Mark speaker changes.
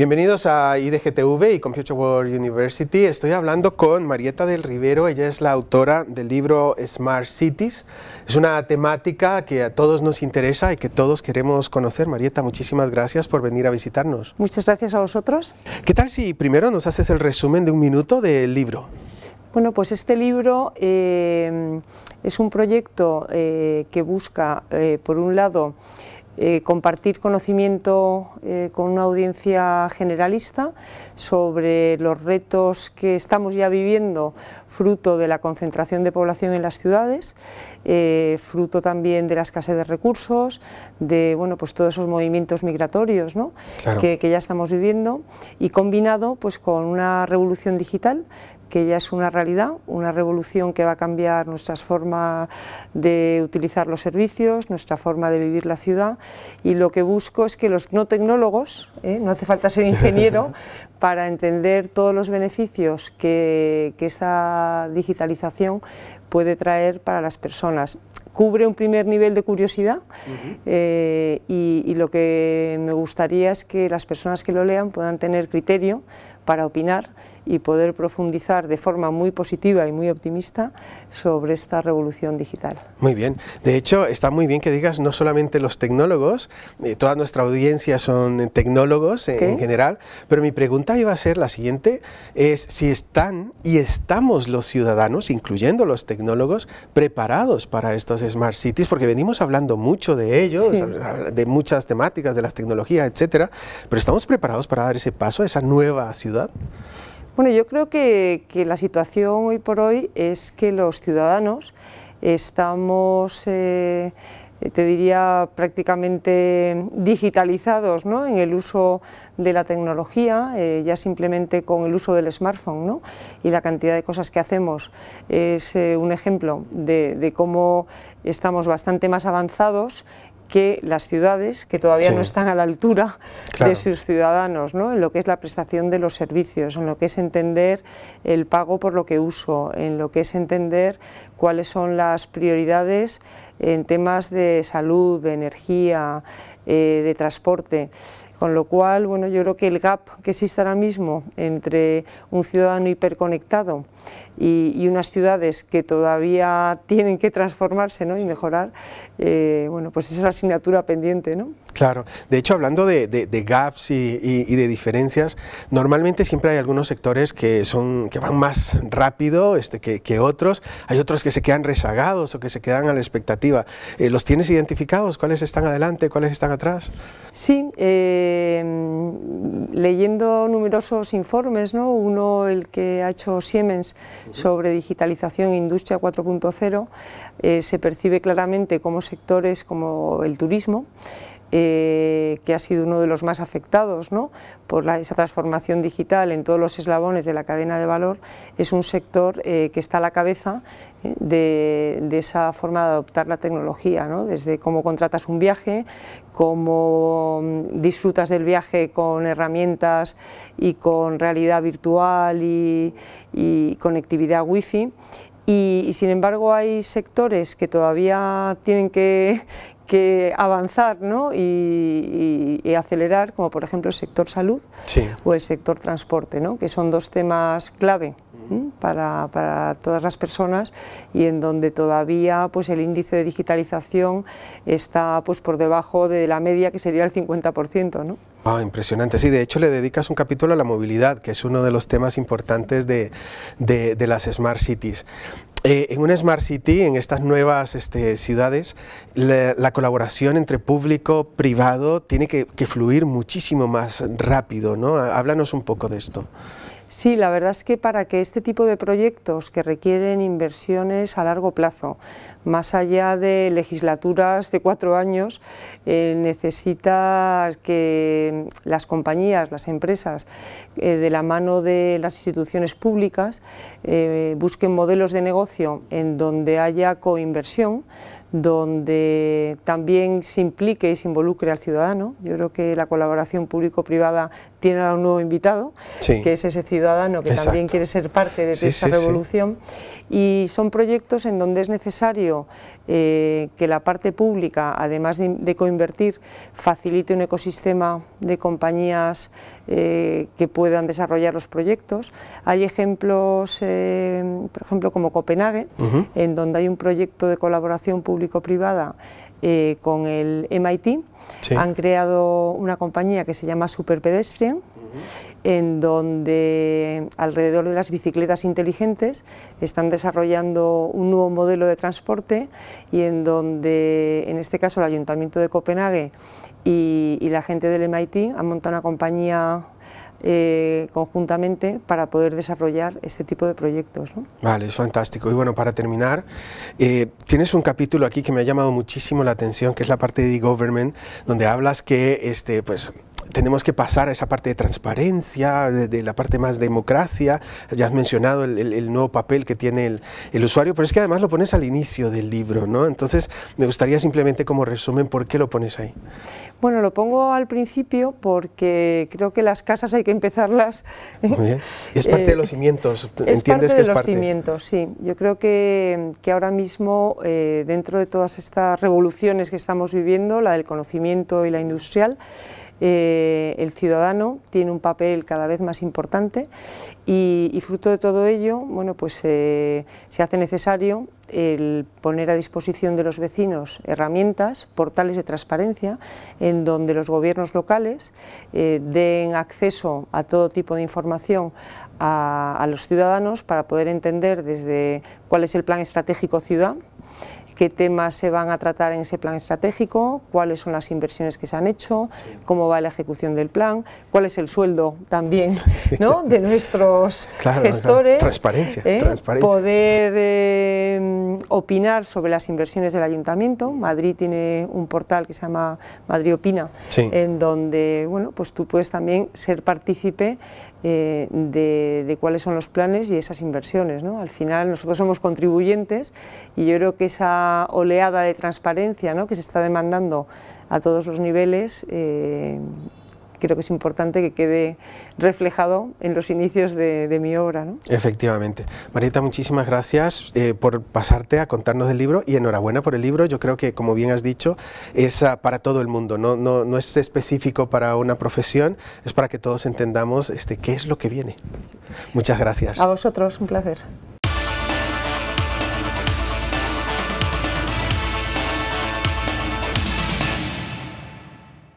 Speaker 1: Bienvenidos a IDGTV y Computer World University. Estoy hablando con Marieta del Rivero. Ella es la autora del libro Smart Cities. Es una temática que a todos nos interesa y que todos queremos conocer. Marieta, muchísimas gracias por venir a visitarnos.
Speaker 2: Muchas gracias a vosotros.
Speaker 1: ¿Qué tal si primero nos haces el resumen de un minuto del libro?
Speaker 2: Bueno, pues este libro eh, es un proyecto eh, que busca, eh, por un lado, eh, compartir conocimiento eh, con una audiencia generalista sobre los retos que estamos ya viviendo fruto de la concentración de población en las ciudades, eh, fruto también de la escasez de recursos, de bueno, pues todos esos movimientos migratorios que, que, ya estamos viviendo y combinado pues, con una revolución digital que ya es una realidad, una revolución que va a cambiar nuestras formas de utilizar los servicios, nuestra forma de vivir la ciudad y lo que busco es que los no tecnólogos, ¿eh? no hace falta ser ingeniero, para entender todos los beneficios que, esta digitalización puede traer para las personas cubre un primer nivel de curiosidad eh, y, lo que me gustaría es que las personas que lo lean puedan tener criterio para opinar y poder profundizar de forma muy positiva y muy optimista sobre esta revolución digital.
Speaker 1: Muy bien, de hecho está muy bien que digas no solamente los tecnólogos, eh, toda nuestra audiencia son tecnólogos eh, en, general, pero mi pregunta iba a ser la siguiente, es si están y estamos los ciudadanos, incluyendo los tecnólogos, preparados para estas Smart Cities, porque venimos hablando mucho de ellos, de muchas temáticas, de las tecnologías, etcétera, pero estamos preparados para dar ese paso a esa nueva ciudad
Speaker 2: bueno, yo creo que, la situación hoy por hoy es que los ciudadanos estamos... Eh, te diría prácticamente digitalizados ¿no? en el uso de la tecnología, eh, ya simplemente con el uso del smartphone y la cantidad de cosas que hacemos es eh, un ejemplo de, cómo estamos bastante más avanzados que las ciudades, que todavía no están a la altura de sus ciudadanos, ¿no? en lo que es la prestación de los servicios, en lo que es entender el pago por lo que uso, en lo que es entender cuáles son las prioridades en temas de salud, de energía, eh, de transporte. Con lo cual, bueno, yo creo que el gap que existe ahora mismo entre un ciudadano hiperconectado y, unas ciudades que todavía tienen que transformarse y mejorar, eh, bueno, pues es la asignatura pendiente, ¿no?
Speaker 1: Claro, de hecho hablando de, gaps y, de diferencias, normalmente siempre hay algunos sectores que, son, que van más rápido este, que, otros, hay otros que se quedan rezagados o que se quedan a la expectativa. Eh, ¿Los tienes identificados? ¿Cuáles están adelante? ¿Cuáles están atrás?
Speaker 2: Sí, eh, leyendo numerosos informes, ¿no? uno el que ha hecho Siemens sobre digitalización e industria 4.0, eh, se percibe claramente como sectores como el turismo, eh, que ha sido uno de los más afectados por esa transformación digital en todos los eslabones de la cadena de valor, es un sector eh, que está a la cabeza eh, de, esa forma de adoptar la tecnología, desde cómo contratas un viaje, cómo mm, disfrutas del viaje con herramientas y con realidad virtual y, conectividad wifi y, sin embargo hay sectores que todavía tienen que, que avanzar y, acelerar, como por ejemplo el sector salud o el sector transporte, ¿no? que son dos temas clave para, todas las personas y en donde todavía pues, el índice de digitalización está pues, por debajo de la media que sería el 50%.
Speaker 1: Ah, impresionante, sí, de hecho le dedicas un capítulo a la movilidad, que es uno de los temas importantes de, de las Smart Cities. Eh, en una Smart City, en estas nuevas este, ciudades, la, colaboración entre público, privado, tiene que, que fluir muchísimo más rápido, ¿no? Háblanos un poco de esto.
Speaker 2: Sí, la verdad es que para que este tipo de proyectos que requieren inversiones a largo plazo, más allá de legislaturas de cuatro años, eh, necesita que las compañías, las empresas, eh, de la mano de las instituciones públicas, eh, busquen modelos de negocio en donde haya coinversión, donde también se implique y se involucre al ciudadano. Yo creo que la colaboración público-privada tiene ahora un nuevo invitado, que es ese ciudadano que también quiere ser parte de esa esta revolución. Y son proyectos en donde es necesario eh, que la parte pública, además de, coinvertir, facilite un ecosistema de compañías eh, que puedan desarrollar los proyectos. Hay ejemplos, eh, por ejemplo, como Copenhague, en donde hay un proyecto de colaboración público-privada con el MIT. Han creado una compañía que se llama Superpedestrian, en donde alrededor de las bicicletas inteligentes están desarrollando un nuevo modelo de transporte y en donde, en este caso, el Ayuntamiento de Copenhague y, la gente del MIT han montado una compañía eh, conjuntamente para poder desarrollar este tipo de proyectos.
Speaker 1: Vale, es fantástico. Y bueno, para terminar, eh, tienes un capítulo aquí que me ha llamado muchísimo la atención, que es la parte de e-government, donde hablas que este, pues, tenemos que pasar a esa parte de transparencia, de, la parte más democracia. Ya has mencionado el, nuevo papel que tiene el, usuario, pero es que además lo pones al inicio del libro, ¿no? Entonces, me gustaría simplemente como resumen, ¿por qué lo pones ahí?
Speaker 2: Bueno, lo pongo al principio porque creo que las casas hay que
Speaker 1: empezarlas. ¿eh? Muy bien. Y es parte de los eh, cimientos, ¿entiendes que es de parte? los
Speaker 2: cimientos, sí. Yo creo que, ahora mismo, eh, dentro de todas estas revoluciones que estamos viviendo, la del conocimiento y la industrial, eh, el ciudadano tiene un papel cada vez más importante y, fruto de todo ello, bueno, pues eh, se hace necesario el poner a disposición de los vecinos herramientas, portales de transparencia, en donde los gobiernos locales eh, den acceso a todo tipo de información a, a, los ciudadanos para poder entender desde cuál es el plan estratégico ciudad, qué temas se van a tratar en ese plan estratégico, cuáles son las inversiones que se han hecho, cómo va la ejecución del plan, cuál es el sueldo también ¿no? de nuestros gestores. Transparencia, ¿eh? Poder eh, opinar sobre las inversiones del ayuntamiento. Madrid tiene un portal que se llama Madrid Opina, en donde bueno, pues tú puedes también ser partícipe eh, de, de, cuáles son los planes y esas inversiones. ¿no? Al final nosotros somos contribuyentes y yo creo que esa oleada de transparencia ¿no? que se está demandando a todos los niveles, eh, creo que es importante que quede reflejado en los inicios de, mi obra.
Speaker 1: Efectivamente. Marieta, muchísimas gracias eh, por pasarte a contarnos del libro y enhorabuena por el libro. Yo creo que, como bien has dicho, es ah, para todo el mundo, no, no, no, es específico para una profesión, es para que todos entendamos este, qué es lo que viene. Muchas gracias.
Speaker 2: A vosotros, un placer.